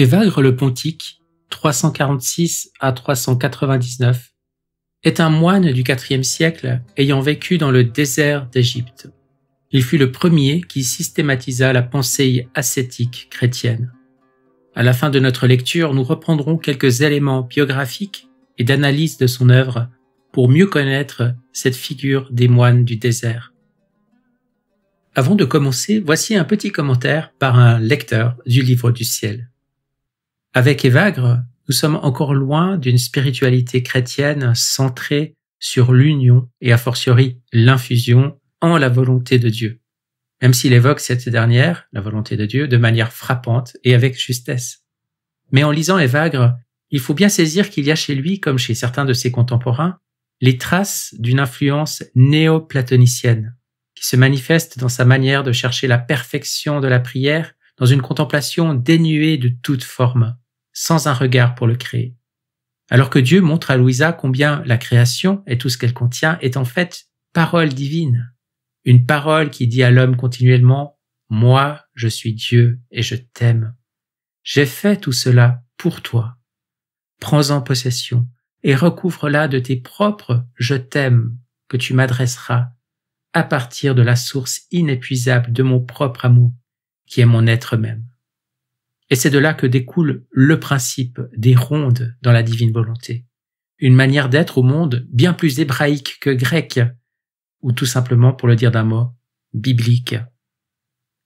Évagre le Pontique, 346 à 399, est un moine du IVe siècle ayant vécu dans le désert d'Égypte. Il fut le premier qui systématisa la pensée ascétique chrétienne. À la fin de notre lecture, nous reprendrons quelques éléments biographiques et d'analyse de son œuvre pour mieux connaître cette figure des moines du désert. Avant de commencer, voici un petit commentaire par un lecteur du livre du ciel. Avec Évagre, nous sommes encore loin d'une spiritualité chrétienne centrée sur l'union et a fortiori l'infusion en la volonté de Dieu, même s'il évoque cette dernière, la volonté de Dieu, de manière frappante et avec justesse. Mais en lisant Évagre, il faut bien saisir qu'il y a chez lui, comme chez certains de ses contemporains, les traces d'une influence néoplatonicienne, qui se manifeste dans sa manière de chercher la perfection de la prière dans une contemplation dénuée de toute forme, sans un regard pour le créer. Alors que Dieu montre à Louisa combien la création et tout ce qu'elle contient est en fait parole divine. Une parole qui dit à l'homme continuellement, moi, je suis Dieu et je t'aime. J'ai fait tout cela pour toi. Prends-en possession et recouvre-la de tes propres je t'aime que tu m'adresseras à partir de la source inépuisable de mon propre amour qui est mon être même. Et c'est de là que découle le principe des rondes dans la divine volonté, une manière d'être au monde bien plus hébraïque que grec, ou tout simplement, pour le dire d'un mot, biblique.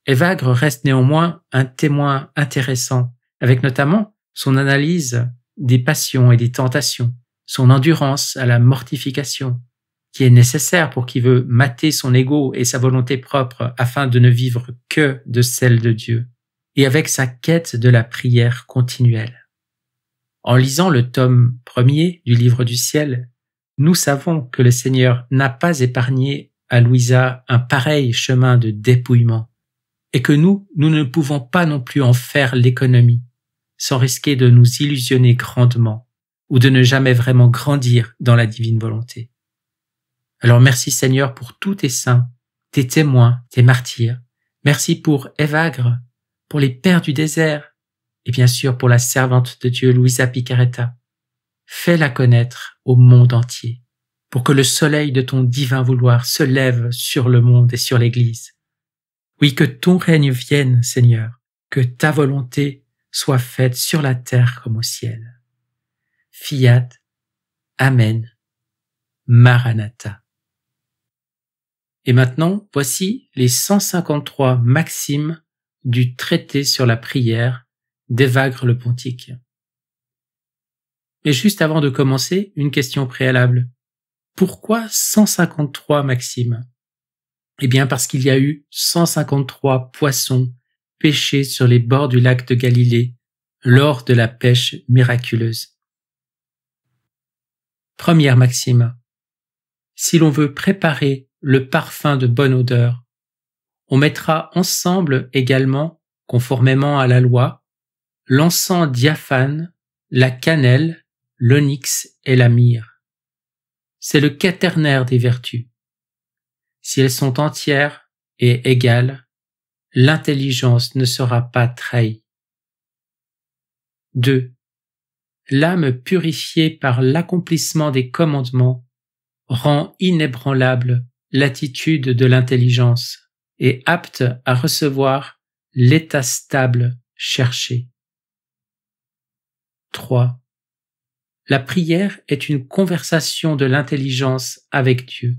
Evagre reste néanmoins un témoin intéressant, avec notamment son analyse des passions et des tentations, son endurance à la mortification, qui est nécessaire pour qui veut mater son ego et sa volonté propre afin de ne vivre que de celle de Dieu et avec sa quête de la prière continuelle. En lisant le tome premier du livre du ciel, nous savons que le Seigneur n'a pas épargné à Louisa un pareil chemin de dépouillement, et que nous, nous ne pouvons pas non plus en faire l'économie, sans risquer de nous illusionner grandement, ou de ne jamais vraiment grandir dans la divine volonté. Alors merci Seigneur pour tous tes saints, tes témoins, tes martyrs. Merci pour Evagre pour les pères du désert, et bien sûr pour la servante de Dieu Louisa Picaretta. Fais-la connaître au monde entier, pour que le soleil de ton divin vouloir se lève sur le monde et sur l'Église. Oui, que ton règne vienne, Seigneur, que ta volonté soit faite sur la terre comme au ciel. Fiat, Amen, Maranatha. Et maintenant, voici les 153 maximes du traité sur la prière d'Évagre le Pontique. Mais juste avant de commencer, une question préalable. Pourquoi 153 Maxime Eh bien parce qu'il y a eu 153 poissons pêchés sur les bords du lac de Galilée lors de la pêche miraculeuse. Première maxime. Si l'on veut préparer le parfum de bonne odeur, on mettra ensemble également, conformément à la loi, l'encens diaphane, la cannelle, l'onyx et la myrrhe. C'est le quaternaire des vertus. Si elles sont entières et égales, l'intelligence ne sera pas trahie. 2. L'âme purifiée par l'accomplissement des commandements rend inébranlable l'attitude de l'intelligence est apte à recevoir l'état stable cherché. 3. La prière est une conversation de l'intelligence avec Dieu.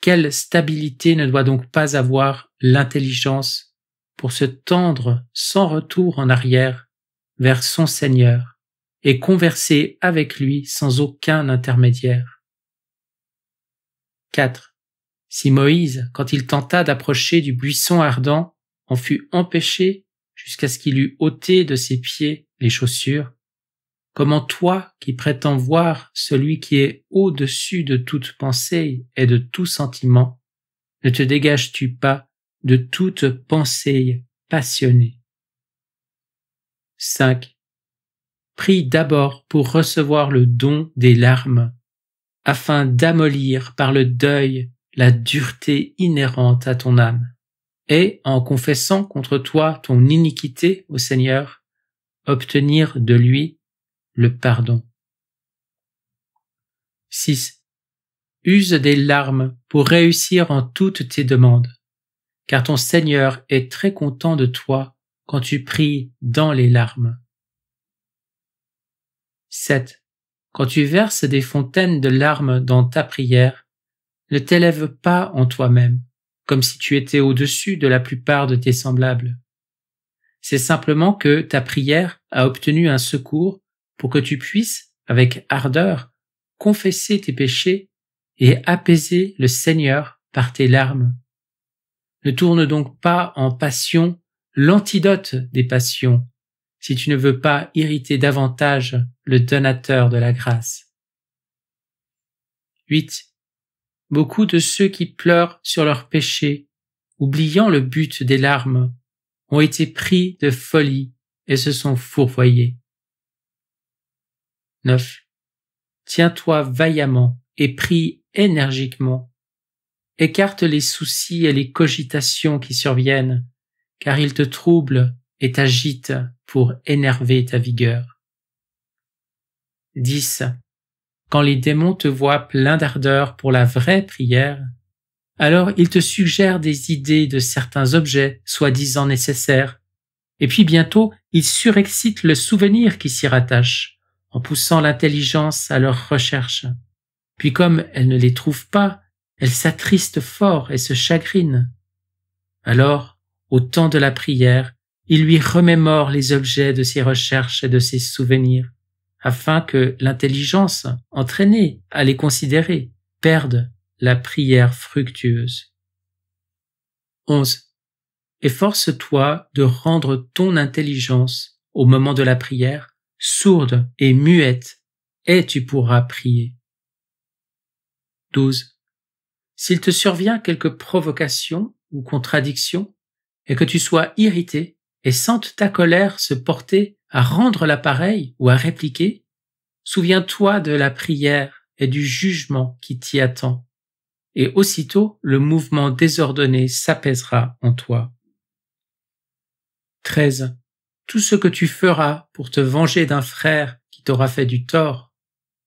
Quelle stabilité ne doit donc pas avoir l'intelligence pour se tendre sans retour en arrière vers son Seigneur et converser avec lui sans aucun intermédiaire. 4. Si Moïse, quand il tenta d'approcher du buisson ardent, en fut empêché jusqu'à ce qu'il eût ôté de ses pieds les chaussures, comment toi qui prétends voir celui qui est au-dessus de toute pensée et de tout sentiment, ne te dégages-tu pas de toute pensée passionnée 5. Prie d'abord pour recevoir le don des larmes, afin d'amollir par le deuil la dureté inhérente à ton âme, et en confessant contre toi ton iniquité au Seigneur, obtenir de lui le pardon. 6. Use des larmes pour réussir en toutes tes demandes, car ton Seigneur est très content de toi quand tu pries dans les larmes. 7. Quand tu verses des fontaines de larmes dans ta prière, ne t'élève pas en toi-même, comme si tu étais au-dessus de la plupart de tes semblables. C'est simplement que ta prière a obtenu un secours pour que tu puisses, avec ardeur, confesser tes péchés et apaiser le Seigneur par tes larmes. Ne tourne donc pas en passion l'antidote des passions, si tu ne veux pas irriter davantage le donateur de la grâce. 8. Beaucoup de ceux qui pleurent sur leurs péchés, oubliant le but des larmes, ont été pris de folie et se sont fourvoyés. 9. Tiens-toi vaillamment et prie énergiquement. Écarte les soucis et les cogitations qui surviennent, car ils te troublent et t'agitent pour énerver ta vigueur. 10 quand les démons te voient plein d'ardeur pour la vraie prière, alors ils te suggèrent des idées de certains objets soi-disant nécessaires, et puis bientôt ils surexcitent le souvenir qui s'y rattache, en poussant l'intelligence à leur recherche. Puis comme elle ne les trouve pas, elle s'attriste fort et se chagrine. Alors, au temps de la prière, il lui remémore les objets de ses recherches et de ses souvenirs afin que l'intelligence entraînée à les considérer perde la prière fructueuse. 11. Efforce-toi de rendre ton intelligence, au moment de la prière, sourde et muette, et tu pourras prier. 12. S'il te survient quelque provocation ou contradiction, et que tu sois irrité et sente ta colère se porter à rendre l'appareil ou à répliquer, souviens-toi de la prière et du jugement qui t'y attend, et aussitôt le mouvement désordonné s'apaisera en toi. 13. Tout ce que tu feras pour te venger d'un frère qui t'aura fait du tort,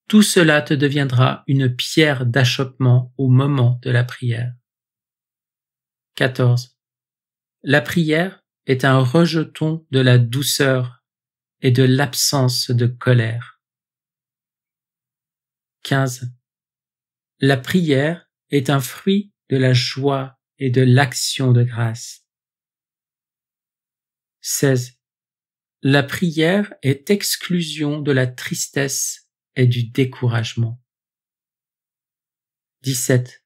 tout cela te deviendra une pierre d'achoppement au moment de la prière. 14. La prière est un rejeton de la douceur et de l'absence de colère. 15. La prière est un fruit de la joie et de l'action de grâce. 16. La prière est exclusion de la tristesse et du découragement. 17.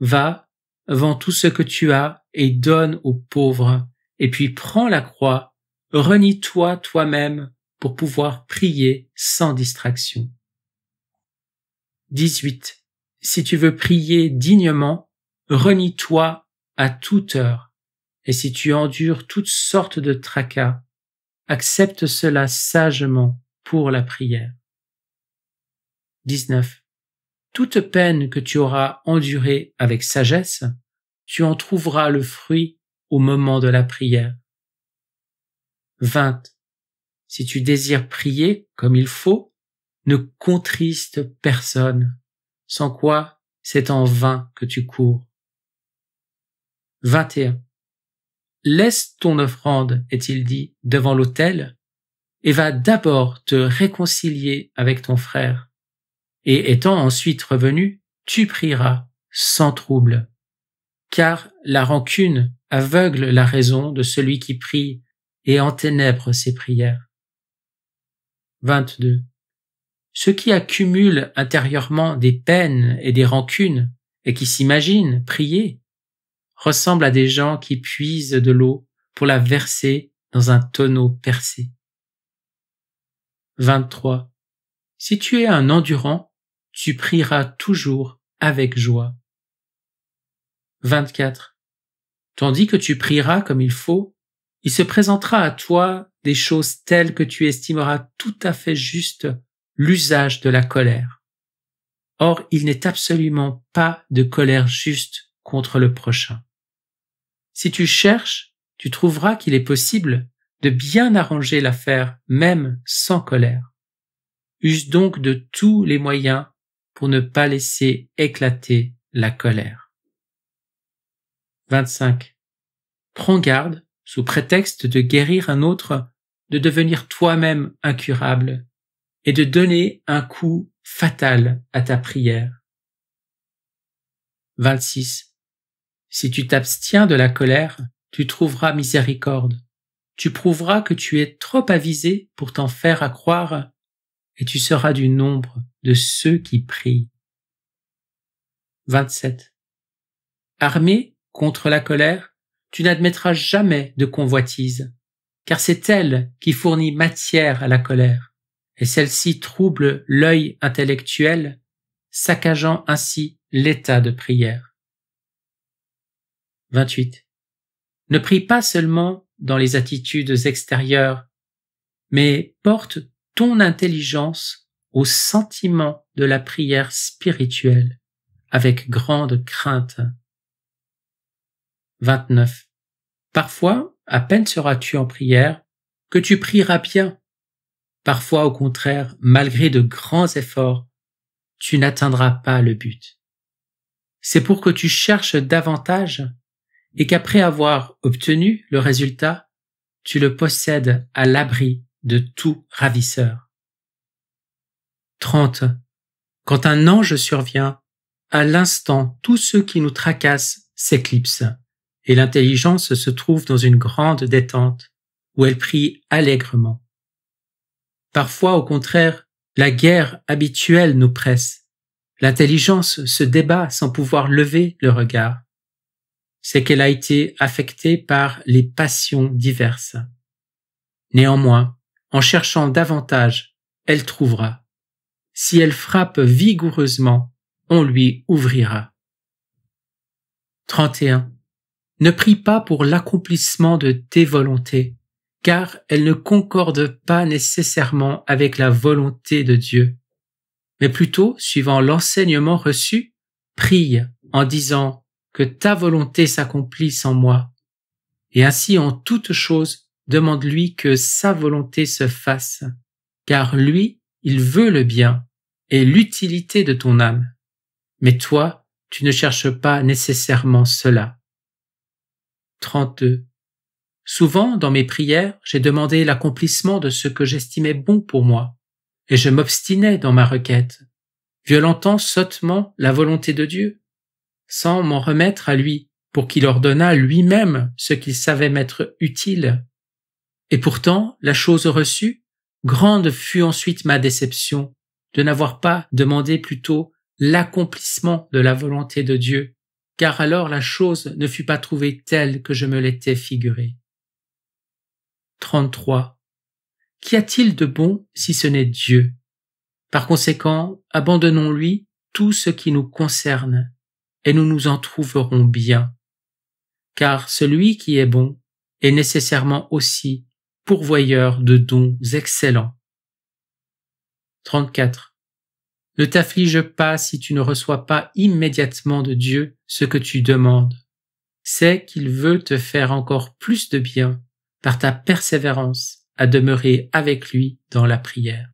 Va, vends tout ce que tu as et donne aux pauvres, et puis prends la croix Renie-toi toi-même pour pouvoir prier sans distraction. 18. Si tu veux prier dignement, renie-toi à toute heure. Et si tu endures toutes sortes de tracas, accepte cela sagement pour la prière. 19. Toute peine que tu auras endurée avec sagesse, tu en trouveras le fruit au moment de la prière. 20. Si tu désires prier comme il faut, ne contriste personne, sans quoi c'est en vain que tu cours. 21. Laisse ton offrande, est-il dit, devant l'autel, et va d'abord te réconcilier avec ton frère, et étant ensuite revenu, tu prieras sans trouble. Car la rancune aveugle la raison de celui qui prie et en ténèbres ses prières. 22. Ceux qui accumulent intérieurement des peines et des rancunes et qui s'imaginent prier ressemblent à des gens qui puisent de l'eau pour la verser dans un tonneau percé. 23. Si tu es un endurant, tu prieras toujours avec joie. 24. Tandis que tu prieras comme il faut, il se présentera à toi des choses telles que tu estimeras tout à fait juste l'usage de la colère. Or, il n'est absolument pas de colère juste contre le prochain. Si tu cherches, tu trouveras qu'il est possible de bien arranger l'affaire même sans colère. Use donc de tous les moyens pour ne pas laisser éclater la colère. 25. Prends garde sous prétexte de guérir un autre, de devenir toi-même incurable et de donner un coup fatal à ta prière. 26. Si tu t'abstiens de la colère, tu trouveras miséricorde. Tu prouveras que tu es trop avisé pour t'en faire accroire et tu seras du nombre de ceux qui prient. 27. Armé contre la colère, tu n'admettras jamais de convoitise, car c'est elle qui fournit matière à la colère, et celle-ci trouble l'œil intellectuel, saccageant ainsi l'état de prière. 28. Ne prie pas seulement dans les attitudes extérieures, mais porte ton intelligence au sentiment de la prière spirituelle avec grande crainte. 29. Parfois, à peine seras-tu en prière, que tu prieras bien. Parfois, au contraire, malgré de grands efforts, tu n'atteindras pas le but. C'est pour que tu cherches davantage et qu'après avoir obtenu le résultat, tu le possèdes à l'abri de tout ravisseur. 30. Quand un ange survient, à l'instant tous ceux qui nous tracassent s'éclipsent et l'intelligence se trouve dans une grande détente, où elle prie allègrement. Parfois, au contraire, la guerre habituelle nous presse. L'intelligence se débat sans pouvoir lever le regard. C'est qu'elle a été affectée par les passions diverses. Néanmoins, en cherchant davantage, elle trouvera. Si elle frappe vigoureusement, on lui ouvrira. 31 ne prie pas pour l'accomplissement de tes volontés, car elles ne concordent pas nécessairement avec la volonté de Dieu. Mais plutôt, suivant l'enseignement reçu, prie en disant que ta volonté s'accomplisse en moi. Et ainsi en toute chose, demande-lui que sa volonté se fasse, car lui, il veut le bien et l'utilité de ton âme. Mais toi, tu ne cherches pas nécessairement cela. 32. Souvent, dans mes prières, j'ai demandé l'accomplissement de ce que j'estimais bon pour moi, et je m'obstinais dans ma requête, violentant sottement la volonté de Dieu, sans m'en remettre à lui, pour qu'il ordonnât lui-même ce qu'il savait m'être utile. Et pourtant, la chose reçue, grande fut ensuite ma déception de n'avoir pas demandé plutôt l'accomplissement de la volonté de Dieu, car alors la chose ne fut pas trouvée telle que je me l'étais figurée. 33. Qu'y a-t-il de bon si ce n'est Dieu Par conséquent, abandonnons-lui tout ce qui nous concerne, et nous nous en trouverons bien. Car celui qui est bon est nécessairement aussi pourvoyeur de dons excellents. 34. Ne t'afflige pas si tu ne reçois pas immédiatement de Dieu ce que tu demandes. C'est qu'il veut te faire encore plus de bien par ta persévérance à demeurer avec lui dans la prière.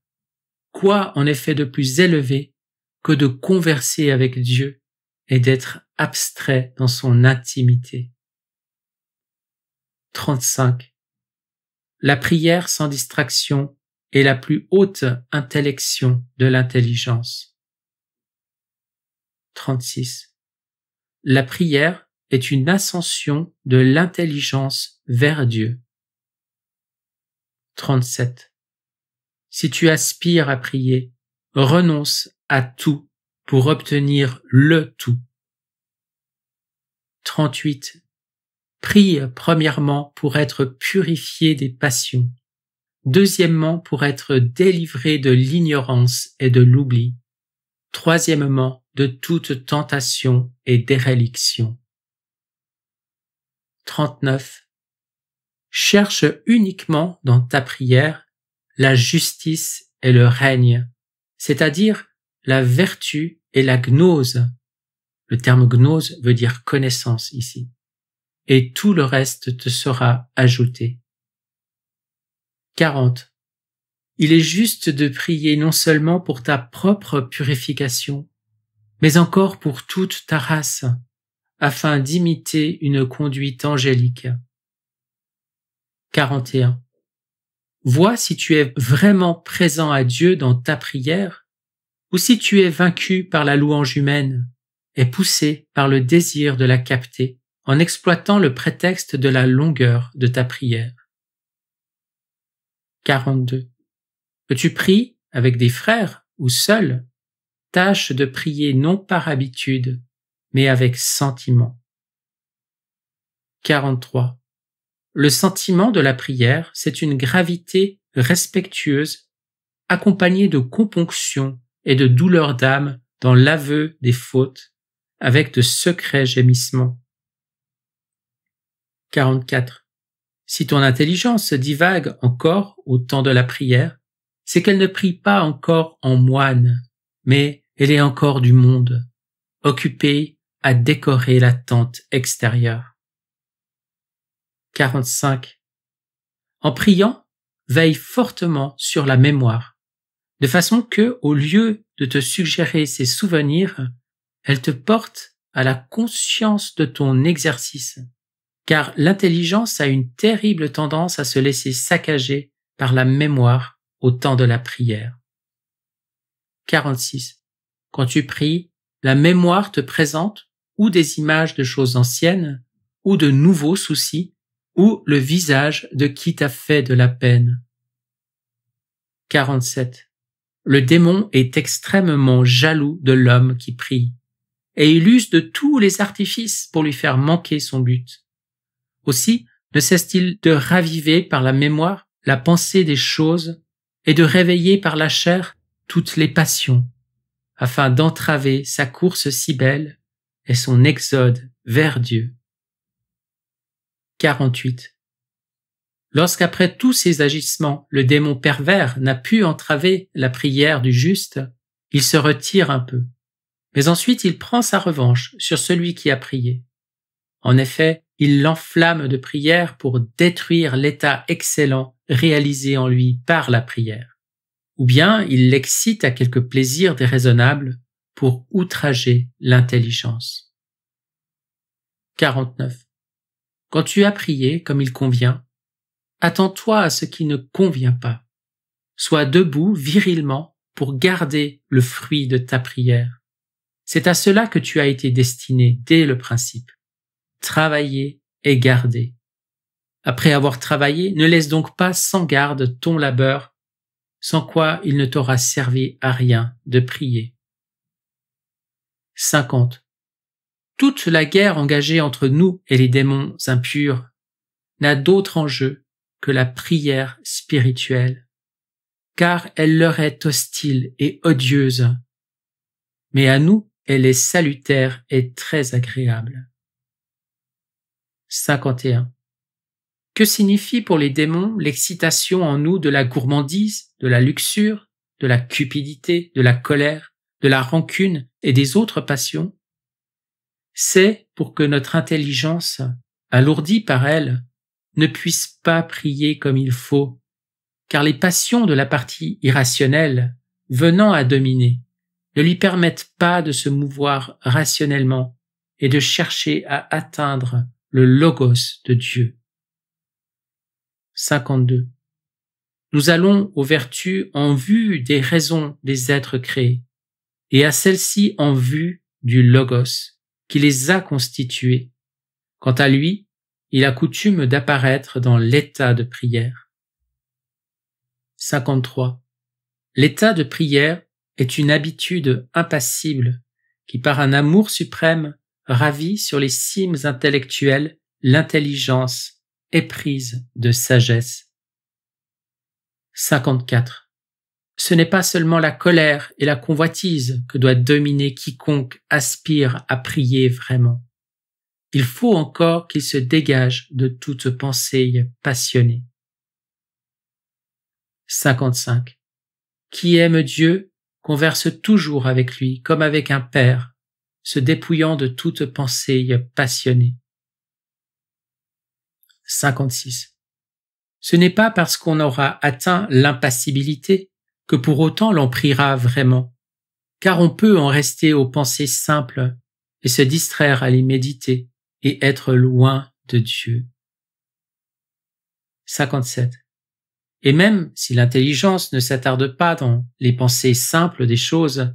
Quoi en effet de plus élevé que de converser avec Dieu et d'être abstrait dans son intimité. 35. La prière sans distraction est la plus haute intellection de l'intelligence. 36. La prière est une ascension de l'intelligence vers Dieu. 37. Si tu aspires à prier, renonce à tout pour obtenir le tout. 38. Prie premièrement pour être purifié des passions. Deuxièmement, pour être délivré de l'ignorance et de l'oubli. Troisièmement, de toute tentation et déréliction. 39. Cherche uniquement dans ta prière la justice et le règne, c'est-à-dire la vertu et la gnose. Le terme gnose veut dire connaissance ici. Et tout le reste te sera ajouté. 40. Il est juste de prier non seulement pour ta propre purification, mais encore pour toute ta race, afin d'imiter une conduite angélique. 41. Vois si tu es vraiment présent à Dieu dans ta prière, ou si tu es vaincu par la louange humaine et poussé par le désir de la capter en exploitant le prétexte de la longueur de ta prière. 42. Que tu pries avec des frères ou seul, tâche de prier non par habitude, mais avec sentiment. 43. Le sentiment de la prière, c'est une gravité respectueuse, accompagnée de componction et de douleur d'âme dans l'aveu des fautes, avec de secrets gémissements. 44. Si ton intelligence se divague encore au temps de la prière, c'est qu'elle ne prie pas encore en moine, mais elle est encore du monde, occupée à décorer la tente extérieure. 45. En priant, veille fortement sur la mémoire, de façon que, au lieu de te suggérer ses souvenirs, elle te porte à la conscience de ton exercice car l'intelligence a une terrible tendance à se laisser saccager par la mémoire au temps de la prière. 46. Quand tu pries, la mémoire te présente ou des images de choses anciennes, ou de nouveaux soucis, ou le visage de qui t'a fait de la peine. 47. Le démon est extrêmement jaloux de l'homme qui prie, et il use de tous les artifices pour lui faire manquer son but. Aussi, ne cesse-t-il de raviver par la mémoire la pensée des choses et de réveiller par la chair toutes les passions, afin d'entraver sa course si belle et son exode vers Dieu. 48. Lorsqu'après tous ces agissements, le démon pervers n'a pu entraver la prière du juste, il se retire un peu. Mais ensuite il prend sa revanche sur celui qui a prié. En effet, il l'enflamme de prière pour détruire l'état excellent réalisé en lui par la prière. Ou bien il l'excite à quelque plaisir déraisonnable pour outrager l'intelligence. 49. Quand tu as prié comme il convient, attends-toi à ce qui ne convient pas. Sois debout virilement pour garder le fruit de ta prière. C'est à cela que tu as été destiné dès le principe. Travailler et garder. Après avoir travaillé, ne laisse donc pas sans garde ton labeur, sans quoi il ne t'aura servi à rien de prier. 50. Toute la guerre engagée entre nous et les démons impurs n'a d'autre enjeu que la prière spirituelle, car elle leur est hostile et odieuse, mais à nous elle est salutaire et très agréable. 51. Que signifie pour les démons l'excitation en nous de la gourmandise, de la luxure, de la cupidité, de la colère, de la rancune et des autres passions C'est pour que notre intelligence, alourdie par elle, ne puisse pas prier comme il faut, car les passions de la partie irrationnelle, venant à dominer, ne lui permettent pas de se mouvoir rationnellement et de chercher à atteindre le logos de Dieu. 52. Nous allons aux vertus en vue des raisons des êtres créés, et à celles-ci en vue du logos qui les a constitués. Quant à lui, il a coutume d'apparaître dans l'état de prière. 53. L'état de prière est une habitude impassible qui, par un amour suprême, ravie sur les cimes intellectuelles l'intelligence éprise de sagesse. 54. Ce n'est pas seulement la colère et la convoitise que doit dominer quiconque aspire à prier vraiment. Il faut encore qu'il se dégage de toute pensée passionnée. 55. Qui aime Dieu converse toujours avec lui comme avec un père se dépouillant de toute pensée passionnée. 56. Ce n'est pas parce qu'on aura atteint l'impassibilité que pour autant l'on priera vraiment, car on peut en rester aux pensées simples et se distraire à les méditer et être loin de Dieu. 57. Et même si l'intelligence ne s'attarde pas dans les pensées simples des choses,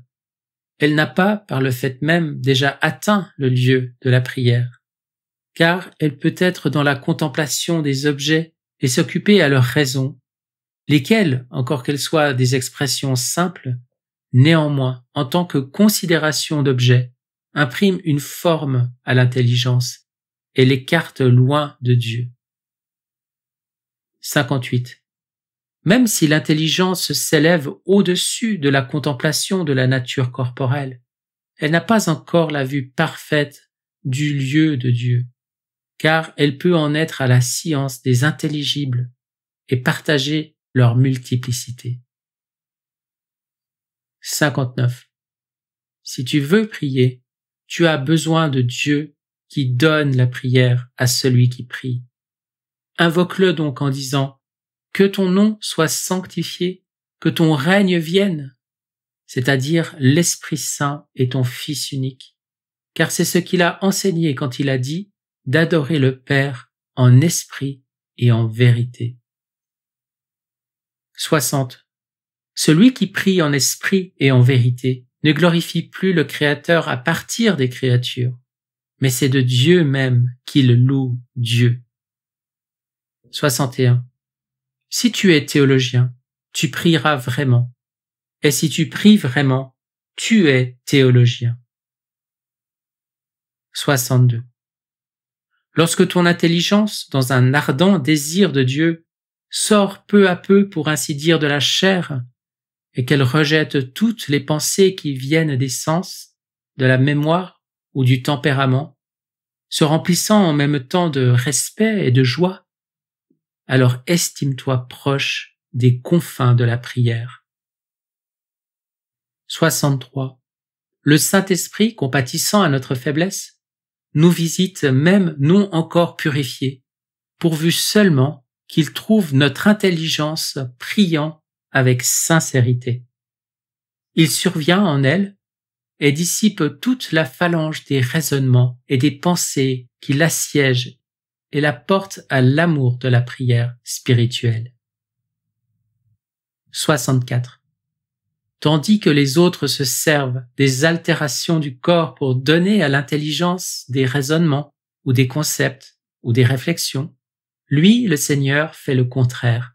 elle n'a pas, par le fait même, déjà atteint le lieu de la prière, car elle peut être dans la contemplation des objets et s'occuper à leur raison, lesquelles, encore qu'elles soient des expressions simples, néanmoins, en tant que considération d'objets, impriment une forme à l'intelligence et l'écartent loin de Dieu. 58. Même si l'intelligence s'élève au-dessus de la contemplation de la nature corporelle, elle n'a pas encore la vue parfaite du lieu de Dieu, car elle peut en être à la science des intelligibles et partager leur multiplicité. 59. Si tu veux prier, tu as besoin de Dieu qui donne la prière à celui qui prie. Invoque-le donc en disant que ton nom soit sanctifié, que ton règne vienne, c'est-à-dire l'Esprit Saint et ton Fils unique, car c'est ce qu'il a enseigné quand il a dit d'adorer le Père en esprit et en vérité. 60. Celui qui prie en esprit et en vérité ne glorifie plus le Créateur à partir des créatures, mais c'est de Dieu même qu'il loue Dieu. 61. Si tu es théologien, tu prieras vraiment. Et si tu pries vraiment, tu es théologien. 62. Lorsque ton intelligence, dans un ardent désir de Dieu, sort peu à peu pour ainsi dire de la chair, et qu'elle rejette toutes les pensées qui viennent des sens, de la mémoire ou du tempérament, se remplissant en même temps de respect et de joie, alors estime-toi proche des confins de la prière. 63. Le Saint-Esprit, compatissant à notre faiblesse, nous visite même non encore purifiés, pourvu seulement qu'il trouve notre intelligence priant avec sincérité. Il survient en elle et dissipe toute la phalange des raisonnements et des pensées qui l'assiègent et la porte à l'amour de la prière spirituelle. 64. Tandis que les autres se servent des altérations du corps pour donner à l'intelligence des raisonnements ou des concepts ou des réflexions, lui, le Seigneur, fait le contraire.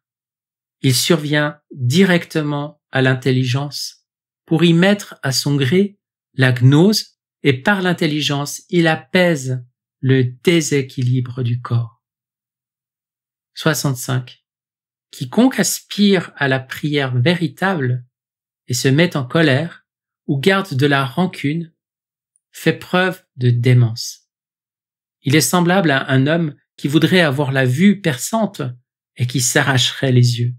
Il survient directement à l'intelligence pour y mettre à son gré la gnose et par l'intelligence il apaise le déséquilibre du corps. 65. Quiconque aspire à la prière véritable et se met en colère ou garde de la rancune fait preuve de démence. Il est semblable à un homme qui voudrait avoir la vue perçante et qui s'arracherait les yeux.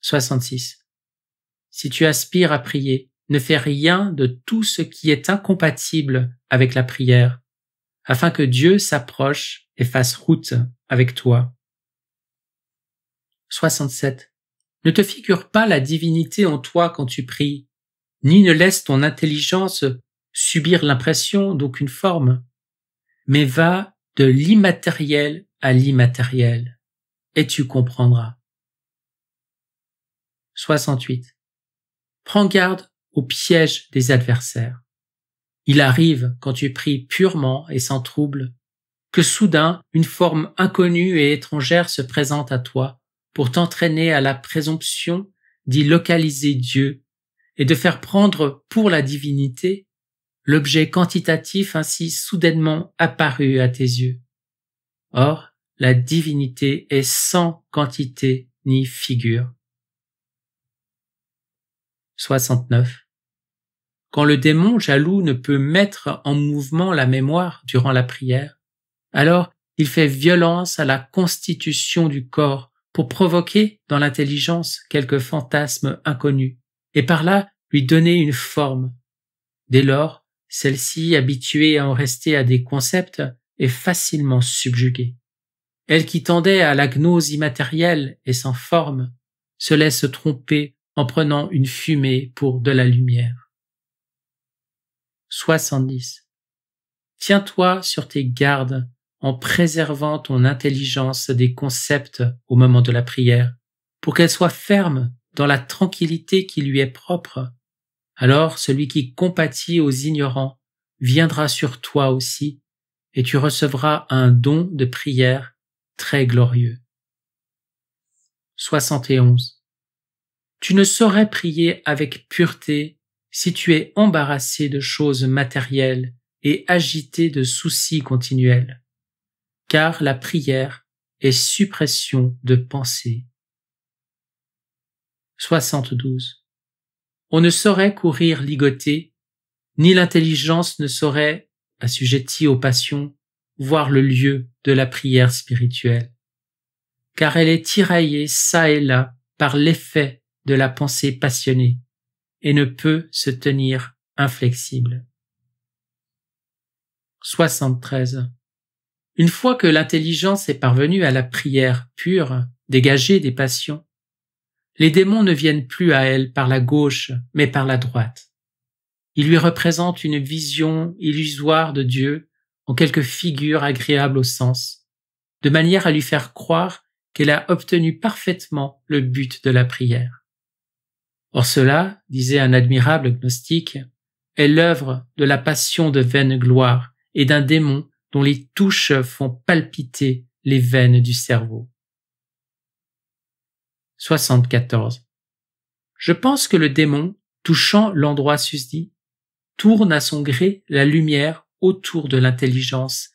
66. Si tu aspires à prier, ne fais rien de tout ce qui est incompatible avec la prière afin que Dieu s'approche et fasse route avec toi. 67. Ne te figure pas la divinité en toi quand tu pries, ni ne laisse ton intelligence subir l'impression d'aucune forme, mais va de l'immatériel à l'immatériel, et tu comprendras. 68. Prends garde au piège des adversaires. Il arrive, quand tu pries purement et sans trouble, que soudain une forme inconnue et étrangère se présente à toi pour t'entraîner à la présomption d'y localiser Dieu et de faire prendre pour la divinité l'objet quantitatif ainsi soudainement apparu à tes yeux. Or, la divinité est sans quantité ni figure. 69 quand le démon jaloux ne peut mettre en mouvement la mémoire durant la prière, alors il fait violence à la constitution du corps pour provoquer dans l'intelligence quelque fantasme inconnu, et par là lui donner une forme. Dès lors, celle-ci, habituée à en rester à des concepts, est facilement subjuguée. Elle qui tendait à la gnose immatérielle et sans forme, se laisse tromper en prenant une fumée pour de la lumière. 70. Tiens-toi sur tes gardes en préservant ton intelligence des concepts au moment de la prière, pour qu'elle soit ferme dans la tranquillité qui lui est propre. Alors celui qui compatit aux ignorants viendra sur toi aussi, et tu recevras un don de prière très glorieux. 71. Tu ne saurais prier avec pureté si tu es embarrassé de choses matérielles et agité de soucis continuels, car la prière est suppression de pensée. 72. On ne saurait courir ligoté, ni l'intelligence ne saurait, assujettie aux passions, voir le lieu de la prière spirituelle, car elle est tiraillée çà et là par l'effet de la pensée passionnée et ne peut se tenir inflexible. 73. Une fois que l'intelligence est parvenue à la prière pure, dégagée des passions, les démons ne viennent plus à elle par la gauche, mais par la droite. Ils lui représentent une vision illusoire de Dieu en quelque figure agréable au sens, de manière à lui faire croire qu'elle a obtenu parfaitement le but de la prière. Or cela, disait un admirable gnostique, est l'œuvre de la passion de vaine gloire et d'un démon dont les touches font palpiter les veines du cerveau. 74. Je pense que le démon, touchant l'endroit susdit, tourne à son gré la lumière autour de l'intelligence,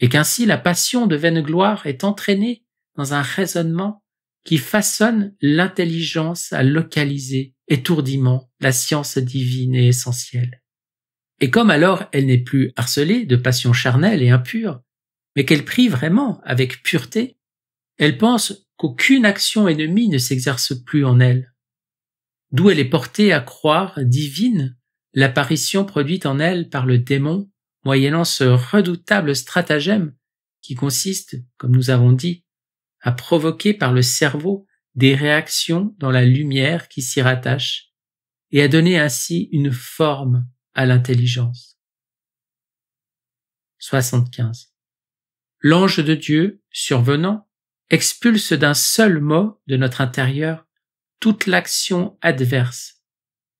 et qu'ainsi la passion de vaine gloire est entraînée dans un raisonnement qui façonne l'intelligence à localiser étourdiment, la science divine et essentielle. Et comme alors elle n'est plus harcelée de passions charnelles et impures, mais qu'elle prie vraiment avec pureté, elle pense qu'aucune action ennemie ne s'exerce plus en elle. D'où elle est portée à croire divine l'apparition produite en elle par le démon, moyennant ce redoutable stratagème qui consiste, comme nous avons dit, à provoquer par le cerveau des réactions dans la lumière qui s'y rattache et a donné ainsi une forme à l'intelligence. 75. L'ange de Dieu, survenant, expulse d'un seul mot de notre intérieur toute l'action adverse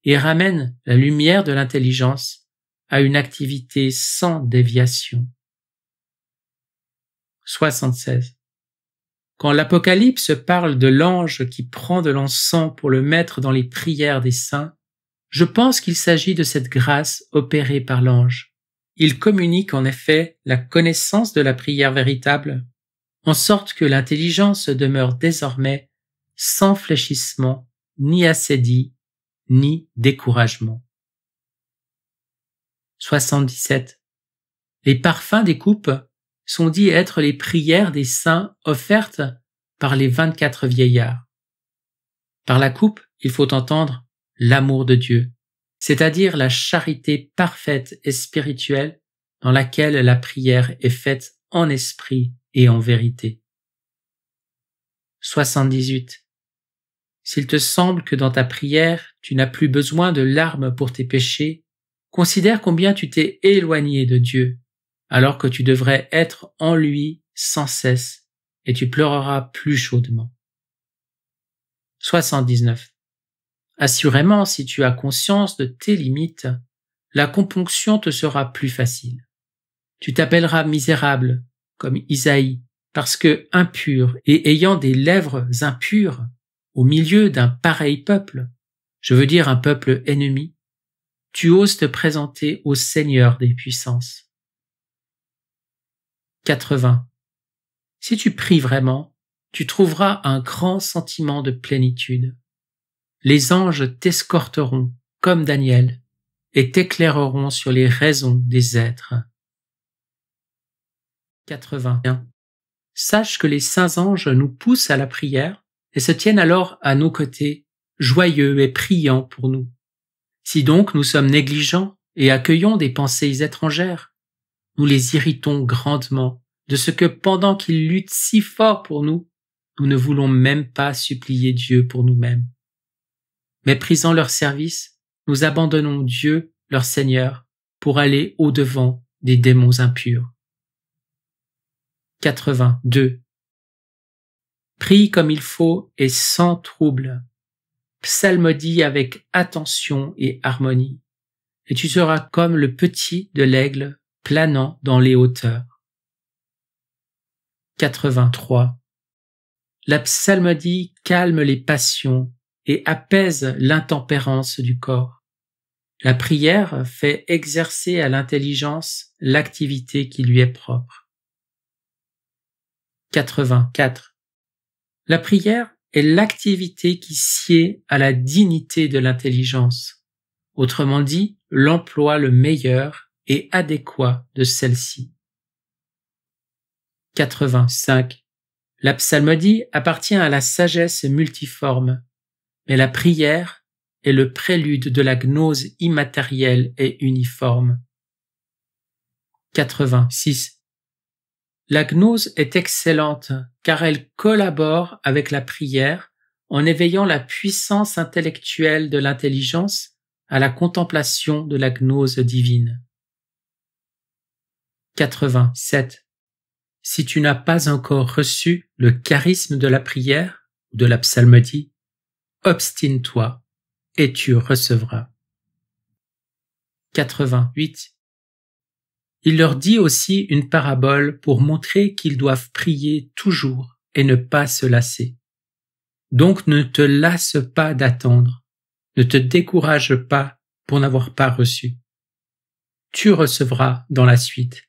et ramène la lumière de l'intelligence à une activité sans déviation. 76. Quand l'Apocalypse parle de l'ange qui prend de l'encens pour le mettre dans les prières des saints, je pense qu'il s'agit de cette grâce opérée par l'ange. Il communique en effet la connaissance de la prière véritable, en sorte que l'intelligence demeure désormais sans fléchissement, ni assédie, ni découragement. 77. Les parfums des coupes sont dits être les prières des saints offertes par les vingt-quatre vieillards. Par la coupe, il faut entendre l'amour de Dieu, c'est-à-dire la charité parfaite et spirituelle dans laquelle la prière est faite en esprit et en vérité. 78. S'il te semble que dans ta prière tu n'as plus besoin de larmes pour tes péchés, considère combien tu t'es éloigné de Dieu alors que tu devrais être en lui sans cesse, et tu pleureras plus chaudement. 79. Assurément, si tu as conscience de tes limites, la componction te sera plus facile. Tu t'appelleras misérable, comme Isaïe, parce que impur et ayant des lèvres impures, au milieu d'un pareil peuple, je veux dire un peuple ennemi, tu oses te présenter au Seigneur des puissances. 80. Si tu pries vraiment, tu trouveras un grand sentiment de plénitude. Les anges t'escorteront, comme Daniel, et t'éclaireront sur les raisons des êtres. 81. Sache que les saints anges nous poussent à la prière et se tiennent alors à nos côtés, joyeux et priants pour nous. Si donc nous sommes négligents et accueillons des pensées étrangères, nous les irritons grandement de ce que pendant qu'ils luttent si fort pour nous, nous ne voulons même pas supplier Dieu pour nous-mêmes. Méprisant leur service, nous abandonnons Dieu, leur Seigneur, pour aller au-devant des démons impurs. 82. Prie comme il faut et sans trouble. Psalmodie avec attention et harmonie, et tu seras comme le petit de l'aigle planant dans les hauteurs. 83. La psalmodie calme les passions et apaise l'intempérance du corps. La prière fait exercer à l'intelligence l'activité qui lui est propre. 84. La prière est l'activité qui sied à la dignité de l'intelligence, autrement dit l'emploi le meilleur et adéquat de celle-ci. 85. La psalmodie appartient à la sagesse multiforme, mais la prière est le prélude de la gnose immatérielle et uniforme. 86. La gnose est excellente car elle collabore avec la prière en éveillant la puissance intellectuelle de l'intelligence à la contemplation de la gnose divine. 87. Si tu n'as pas encore reçu le charisme de la prière ou de la psalmodie, obstine-toi et tu recevras. 88. Il leur dit aussi une parabole pour montrer qu'ils doivent prier toujours et ne pas se lasser. Donc ne te lasse pas d'attendre, ne te décourage pas pour n'avoir pas reçu. Tu recevras dans la suite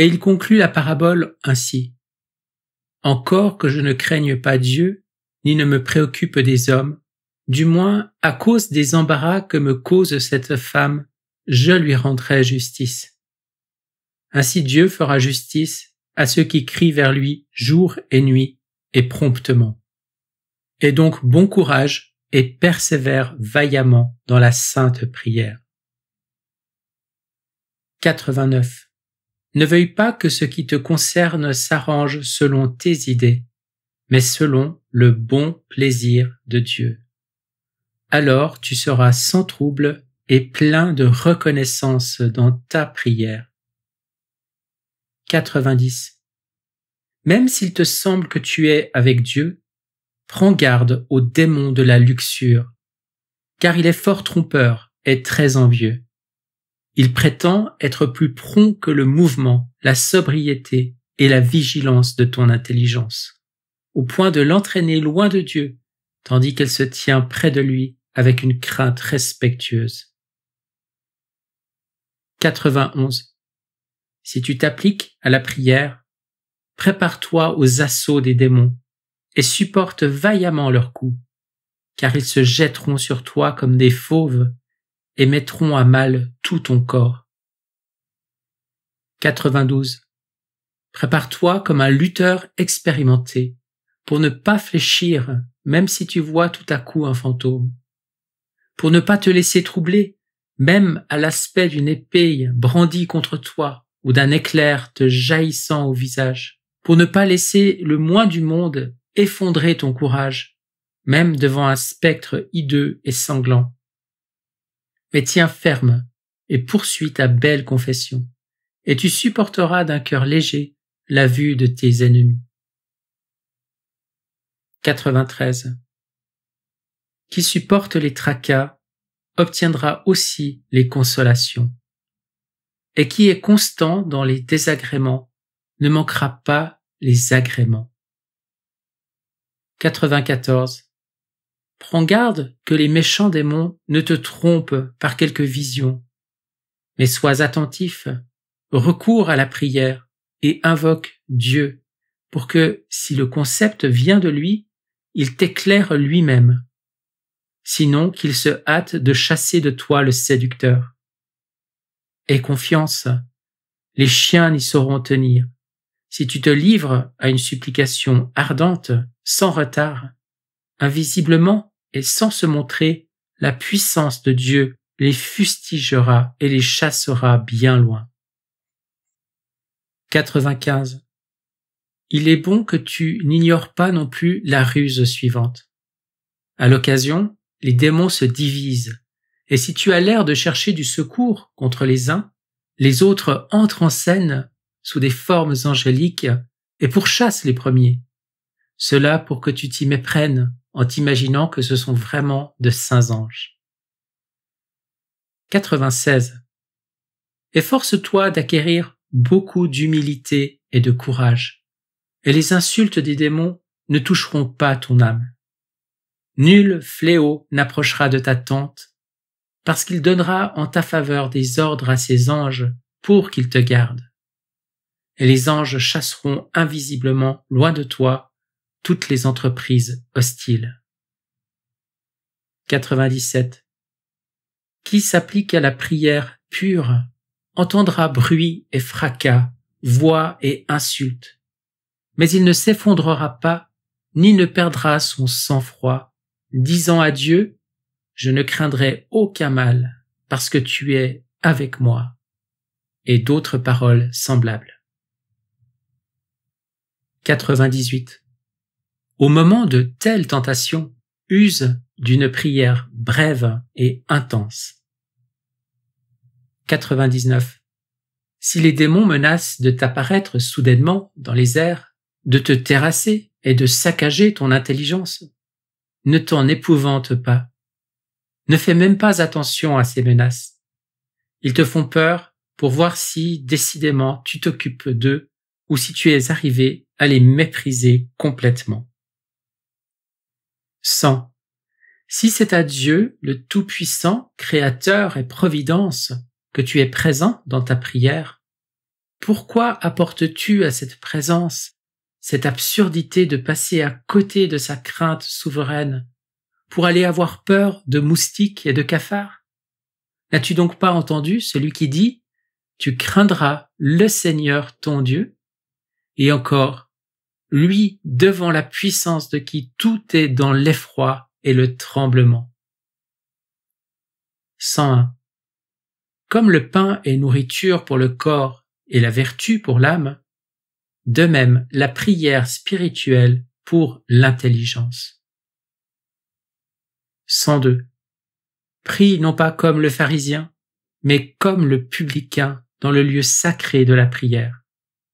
et il conclut la parabole ainsi. Encore que je ne craigne pas Dieu, ni ne me préoccupe des hommes, du moins à cause des embarras que me cause cette femme, je lui rendrai justice. Ainsi Dieu fera justice à ceux qui crient vers lui jour et nuit, et promptement. Et donc bon courage et persévère vaillamment dans la sainte prière. 89 ne veuille pas que ce qui te concerne s'arrange selon tes idées, mais selon le bon plaisir de Dieu. Alors tu seras sans trouble et plein de reconnaissance dans ta prière. 90. Même s'il te semble que tu es avec Dieu, prends garde au démon de la luxure, car il est fort trompeur et très envieux. Il prétend être plus prompt que le mouvement, la sobriété et la vigilance de ton intelligence, au point de l'entraîner loin de Dieu, tandis qu'elle se tient près de lui avec une crainte respectueuse. 91. Si tu t'appliques à la prière, prépare-toi aux assauts des démons et supporte vaillamment leurs coups, car ils se jetteront sur toi comme des fauves et mettront à mal tout ton corps. 92. Prépare-toi comme un lutteur expérimenté pour ne pas fléchir même si tu vois tout à coup un fantôme, pour ne pas te laisser troubler même à l'aspect d'une épée brandie contre toi ou d'un éclair te jaillissant au visage, pour ne pas laisser le moins du monde effondrer ton courage, même devant un spectre hideux et sanglant mais tiens ferme et poursuis ta belle confession, et tu supporteras d'un cœur léger la vue de tes ennemis. 93. Qui supporte les tracas obtiendra aussi les consolations, et qui est constant dans les désagréments ne manquera pas les agréments. 94. Prends garde que les méchants démons ne te trompent par quelque vision. Mais sois attentif, recours à la prière et invoque Dieu pour que, si le concept vient de lui, il t'éclaire lui-même. Sinon qu'il se hâte de chasser de toi le séducteur. Aie confiance, les chiens n'y sauront tenir. Si tu te livres à une supplication ardente, sans retard, invisiblement et sans se montrer, la puissance de Dieu les fustigera et les chassera bien loin. 95. Il est bon que tu n'ignores pas non plus la ruse suivante. À l'occasion, les démons se divisent, et si tu as l'air de chercher du secours contre les uns, les autres entrent en scène sous des formes angéliques et pourchassent les premiers. Cela pour que tu t'y méprennes en t'imaginant que ce sont vraiment de saints anges. 96. Efforce-toi d'acquérir beaucoup d'humilité et de courage, et les insultes des démons ne toucheront pas ton âme. Nul fléau n'approchera de ta tente, parce qu'il donnera en ta faveur des ordres à ses anges pour qu'ils te gardent. Et les anges chasseront invisiblement loin de toi toutes les entreprises hostiles. 97. Qui s'applique à la prière pure entendra bruit et fracas, voix et insultes, mais il ne s'effondrera pas, ni ne perdra son sang-froid, disant à Dieu, je ne craindrai aucun mal, parce que tu es avec moi, et d'autres paroles semblables. 98 au moment de telles tentations, use d'une prière brève et intense. 99. Si les démons menacent de t'apparaître soudainement dans les airs, de te terrasser et de saccager ton intelligence, ne t'en épouvante pas. Ne fais même pas attention à ces menaces. Ils te font peur pour voir si, décidément, tu t'occupes d'eux ou si tu es arrivé à les mépriser complètement. 100. Si c'est à Dieu, le Tout-Puissant, Créateur et Providence, que tu es présent dans ta prière, pourquoi apportes-tu à cette présence cette absurdité de passer à côté de sa crainte souveraine pour aller avoir peur de moustiques et de cafards N'as-tu donc pas entendu celui qui dit Tu craindras le Seigneur ton Dieu Et encore, lui devant la puissance de qui tout est dans l'effroi et le tremblement. 101. Comme le pain est nourriture pour le corps et la vertu pour l'âme, de même la prière spirituelle pour l'intelligence. 102. Prie non pas comme le pharisien, mais comme le publicain dans le lieu sacré de la prière,